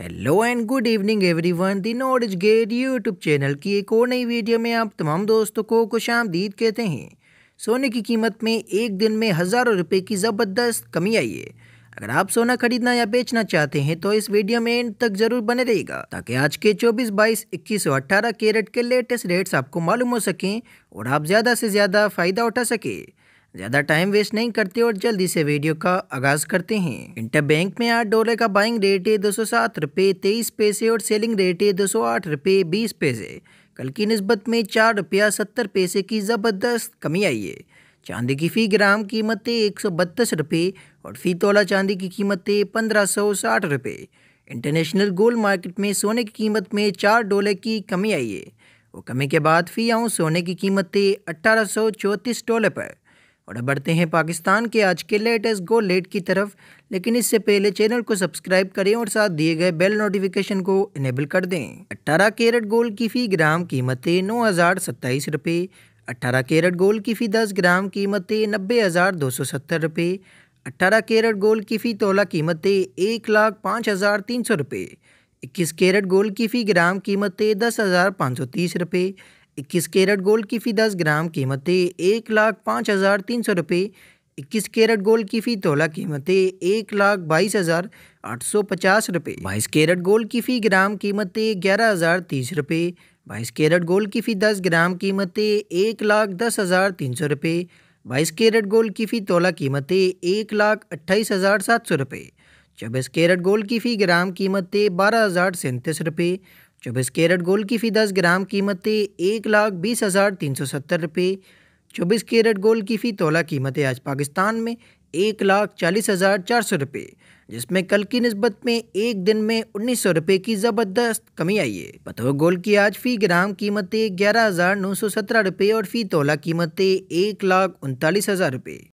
hello and good evening everyone the knowledge gate YouTube channel की एक और नई वीडियो में आप तमाम दोस्तों को खुश आमदीद कहते हैं सोने की कीमत में एक दिन में हज़ारों रुपए की ज़बरदस्त कमी आई है अगर आप सोना खरीदना या बेचना चाहते हैं तो इस वीडियो में एंड तक जरूर बने रहेगा ताकि आज के 24, 22, 21 और 18 कैरेट के लेटेस्ट रेट्स आपको मालूम हो सकें और आप ज़्यादा से ज़्यादा फ़ायदा उठा सकें ज्यादा टाइम वेस्ट नहीं करते और जल्दी से वीडियो का आगाज करते हैं इंटर बैंक में आठ डॉलर का बाइंग रेट है दो सौ सात रुपये तेईस पैसे और सेलिंग रेट है दो सौ आठ रुपये बीस पैसे कल की नस्बत में चार रुपया सत्तर पैसे की ज़बरदस्त कमी आई है चांदी की फ़ी ग्राम कीमतें एक सौ बत्तीस रुपये और फ़ी तोला चांदी की कीमतें पंद्रह सौ साठ रुपये इंटरनेशनल गोल्ड मार्केट में सोने की कीमत में चार डॉलर की कमी आई है और कमी के बाद फ़ी आऊँ सोने की कीमतें अट्ठारह सौ चौंतीस डॉलर पर और अब बढ़ते हैं पाकिस्तान के आज के लेटेस्ट गो लेट की तरफ लेकिन इससे पहले चैनल को सब्सक्राइब करें और साथ दिए गए बेल नोटिफिकेशन को इनेबल कर दें 18 कैरेट गोल्ड की फ़ी ग्राम कीमतें नौ हज़ार सत्ताईस रुपये अट्ठारह कैरेट गोल्ड की फ़ी दस ग्राम कीमतें नब्बे हज़ार दो सौ सत्तर रुपये अट्ठारह कैरेट गोल्ड की फ़ी तोला कीमतें एक लाख पाँच हज़ार तीन सौ रुपये इक्कीस कैरेट गोल्ड की फ़ी ग्राम कीमतें दस हज़ार पाँच सौ तीस रुपये इक्कीस कैरेट गोल्ड की फ़ी दस ग्राम कीमतें एक लाख पाँच हज़ार तीन सौ रुपये इक्कीस कैरेट गोल्ड की फ़ी तोला कीमतें एक लाख बाईस हज़ार आठ सौ पचास रुपये बाईस कैरेट गोल्ड की फ़ी ग्राम कीमतें ग्यारह हज़ार तीस रुपये बाईस कैरेट गोल्ड की फ़ी दस ग्राम कीमतें एक लाख दस हज़ार तीन सौ रुपये बाईस कैरेट गोल्ड की फ़ी तोला कीमतें एक लाख अट्ठाईस हज़ार सात सौ रुपये चौबीस कैरेट गोल्ड की फ़ी ग्राम कीमतें बारह हज़ार सैंतीस रुपये चौबीस कैरेट गोल्ड की फ़ी दस ग्राम कीमतें एक लाख बीस हज़ार तीन सौ सत्तर रुपये चौबीस कैरेट गोल्ड की फ़ी तोला कीमतें आज पाकिस्तान में एक लाख चालीस हज़ार चार सौ रुपये जिसमें कल की नस्बत में एक दिन में उन्नीस सौ रुपये की ज़बरदस्त कमी आई है बतौर गोल्ड की आज फ़ी ग्राम कीमतें ग्यारह हज़ार नौ सौ सत्रह रुपये और फ़ी तोला कीमतें एक लाख उनतालीस हज़ार रुपये